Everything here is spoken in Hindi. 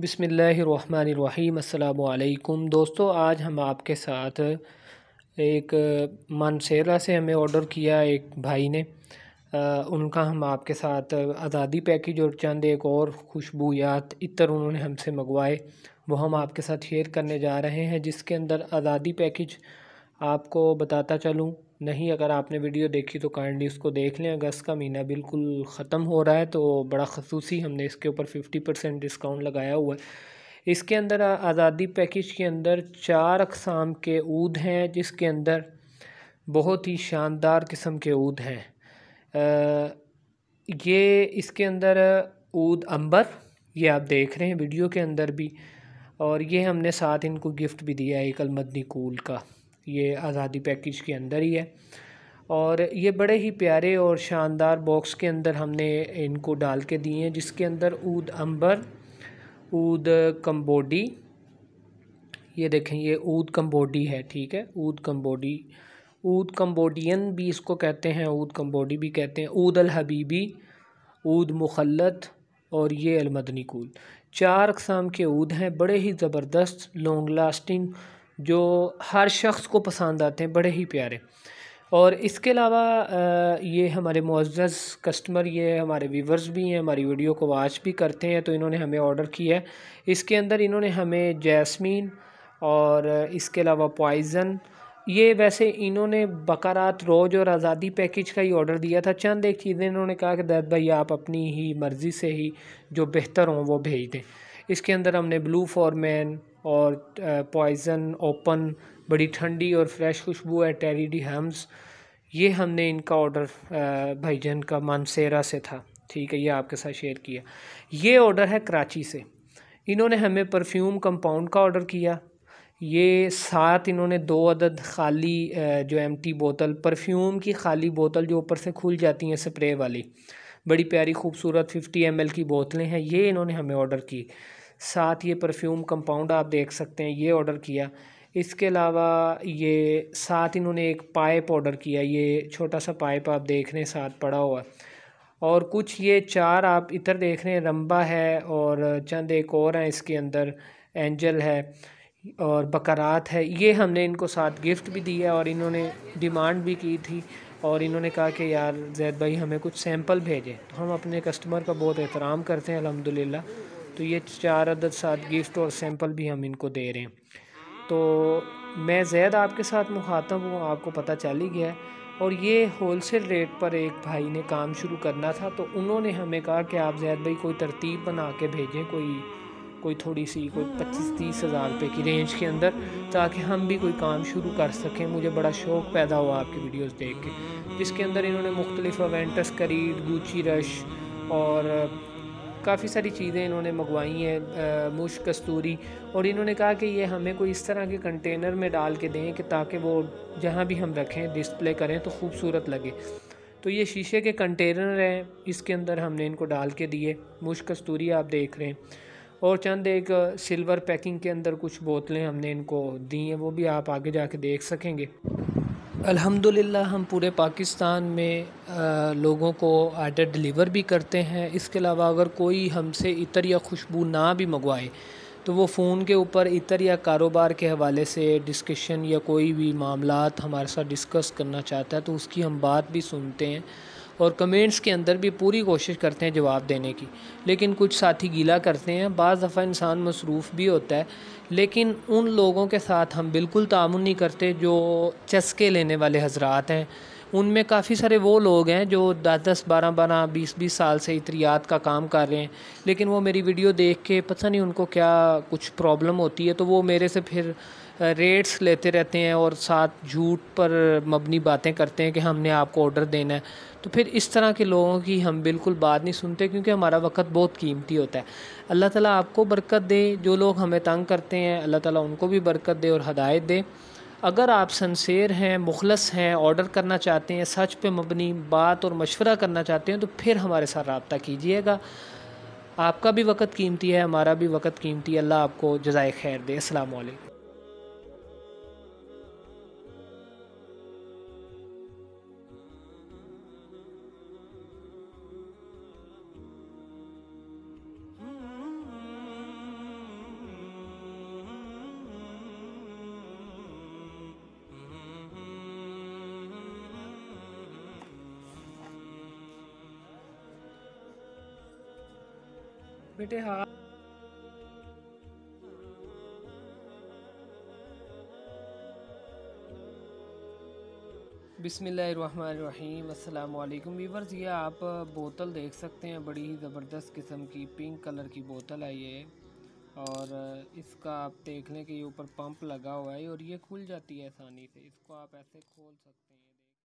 बिसमीम अल्लाम दोस्तों आज हम आपके साथ एक मानसेरा से हमें ऑर्डर किया एक भाई ने आ, उनका हम आपके साथ आज़ादी पैकेज और चंद एक और खुशबूयात इतर उन्होंने हमसे मंगवाए वो हम आपके साथ शेयर करने जा रहे हैं जिसके अंदर आज़ादी पैकेज आपको बताता चलूँ नहीं अगर आपने वीडियो देखी तो काइंडली उसको देख लें अगस्त का महीना बिल्कुल ख़त्म हो रहा है तो बड़ा खसूसी हमने इसके ऊपर फिफ्टी परसेंट डिस्काउंट लगाया हुआ है इसके अंदर आज़ादी पैकेज के अंदर चार अकसाम के ऊद हैं जिसके अंदर बहुत ही शानदार किस्म के ऊद हैं ये इसके अंदर ऊद अंबर ये आप देख रहे हैं वीडियो के अंदर भी और ये हमने साथ इनको गिफ्ट भी दिया है एक अलमदनी कूल का ये आज़ादी पैकेज के अंदर ही है और ये बड़े ही प्यारे और शानदार बॉक्स के अंदर हमने इनको डाल के दिए हैं जिसके अंदर ऊद अंबर ऊद कम्बोडी ये देखें ये ऊद कम्बोडी है ठीक है ऊद कम्बोडी ऊद कम्बोडियन भी इसको कहते हैं ऊद कम्बोडी भी कहते हैं ऊद अल हबीबी ऊद मुखलत और ये अलमदनी कूल चार अकसाम के ऊद हैं बड़े ही ज़बरदस्त लॉन्ग लास्टिंग जो हर शख्स को पसंद आते हैं बड़े ही प्यारे और इसके अलावा ये हमारे मुआज़ कस्टमर ये हमारे व्यूवर्स भी हैं हमारी वीडियो को वॉच भी करते हैं तो इन्होंने हमें ऑर्डर किया है इसके अंदर इन्होंने हमें जैस्मीन और इसके अलावा पॉइज़न ये वैसे इन्होंने बकरात रोज और आज़ादी पैकेज का ही ऑर्डर दिया था चंद एक चीज़ें इन्होंने कहा कि दैद भाई आप अपनी ही मर्ज़ी से ही जो बेहतर हों वो भेज दें इसके अंदर हमने ब्लू फॉरमैन और पॉइज़न ओपन बड़ी ठंडी और फ्रेश खुशबू है टेरी डी हम्स ये हमने इनका ऑर्डर भाईजन का मानसेरा से था ठीक है ये आपके साथ शेयर किया ये ऑर्डर है कराची से इन्होंने हमें परफ्यूम कंपाउंड का ऑर्डर किया ये साथ इन्होंने दो अदद खाली जो एम्प्टी बोतल परफ्यूम की खाली बोतल जो ऊपर से खुल जाती हैं स्प्रे वाली बड़ी प्यारी खूबसूरत 50 एम की बोतलें हैं ये इन्होंने हमें ऑर्डर की साथ ये परफ्यूम कंपाउंड आप देख सकते हैं ये ऑर्डर किया इसके अलावा ये साथ इन्होंने एक पाइप ऑर्डर किया ये छोटा सा पाइप आप देख रहे हैं साथ पड़ा हुआ और कुछ ये चार आप इधर देख रहे हैं रंबा है और चंद एक और हैं इसके अंदर एंजल है और बकरात है ये हमने इनको साथ गिफ्ट भी दिया और इन्होंने डिमांड भी की थी और इन्होंने कहा कि यार जैद भाई हमें कुछ सैंपल भेजें तो हम अपने कस्टमर का बहुत एहतराम करते हैं अलहमदिल्ला तो ये चार अदद साथ गिफ्ट और सैम्पल भी हम इनको दे रहे हैं तो मैं जैद आपके साथ मुखातब हूँ आपको पता चल ही गया है और ये होल सेल रेट पर एक भाई ने काम शुरू करना था तो उन्होंने हमें कहा कि आप जैद भाई कोई तरतीब बना के भेजें कोई कोई थोड़ी सी कोई पच्चीस तीस हज़ार रुपये की रेंज के अंदर ताकि हम भी कोई काम शुरू कर सकें मुझे बड़ा शौक़ पैदा हुआ आपकी वीडियोस देख के जिसके अंदर इन्होंने मुख्तलिफ एवेंटस करीड गुची रश और काफ़ी सारी चीज़ें इन्होंने मंगवाई हैं मुश कस्तूरी और इन्होंने कहा कि ये हमें कोई इस तरह के कंटेनर में डाल के दें कि ताकि वो जहाँ भी हम रखें डिस्प्ले करें तो खूबसूरत लगे तो ये शीशे के कंटेनर हैं इसके अंदर हमने इनको डाल के दिए मुश कस्तूरी आप देख रहे हैं और चंद एक सिल्वर पैकिंग के अंदर कुछ बोतलें हमने इनको दी हैं वो भी आप आगे जाके देख सकेंगे अल्हम्दुलिल्लाह हम पूरे पाकिस्तान में आ, लोगों को आर्डर डिलीवर भी करते हैं इसके अलावा अगर कोई हमसे इतर या खुशबू ना भी मंगवाए तो वो फ़ोन के ऊपर इतर या कारोबार के हवाले से डिस्कशन या कोई भी मामला हमारे साथ डिस्कस करना चाहता है तो उसकी हम बात भी सुनते हैं और कमेंट्स के अंदर भी पूरी कोशिश करते हैं जवाब देने की लेकिन कुछ साथी गीला करते हैं बज़ दफ़ा इंसान मसरूफ़ भी होता है लेकिन उन लोगों के साथ हम बिल्कुल तामन नहीं करते जो चस्के लेने वाले हजरात हैं उनमें काफ़ी सारे वो लोग हैं जो दस दस बारह बारह बीस बीस साल से इतरियात का काम कर रहे हैं लेकिन वो मेरी वीडियो देख के पता नहीं उनको क्या कुछ प्रॉब्लम होती है तो वो मेरे से फिर रेट्स लेते रहते हैं और साथ झूठ पर मबनी बातें करते हैं कि हमने आपको ऑर्डर देना है तो फिर इस तरह के लोगों की हम बिल्कुल बात नहीं सुनते क्योंकि हमारा वक्त बहुत कीमती होता है अल्लाह ताला आपको बरकत दे जो लोग हमें तंग करते हैं अल्लाह ताला उनको भी बरकत दे और हदायत दे अगर आप सनसेर हैं मुखलस हैं ऑर्डर करना चाहते हैं सच पे मबनी बात और मशवरा करना चाहते हैं तो फिर हमारे साथ रबता कीजिएगा आपका भी वक्त कीमती है हमारा भी वक्त कीमती है अल्लाह आपको जजाय खैर दे असल बेटे हाँ बिसमीम अल्लाम वीवर्स ये आप बोतल देख सकते हैं बड़ी ही ज़बरदस्त किस्म की पिंक कलर की बोतल है ये और इसका आप देख लें कि ये ऊपर पंप लगा हुआ है और ये खुल जाती है आसानी से इसको आप ऐसे खोल सकते हैं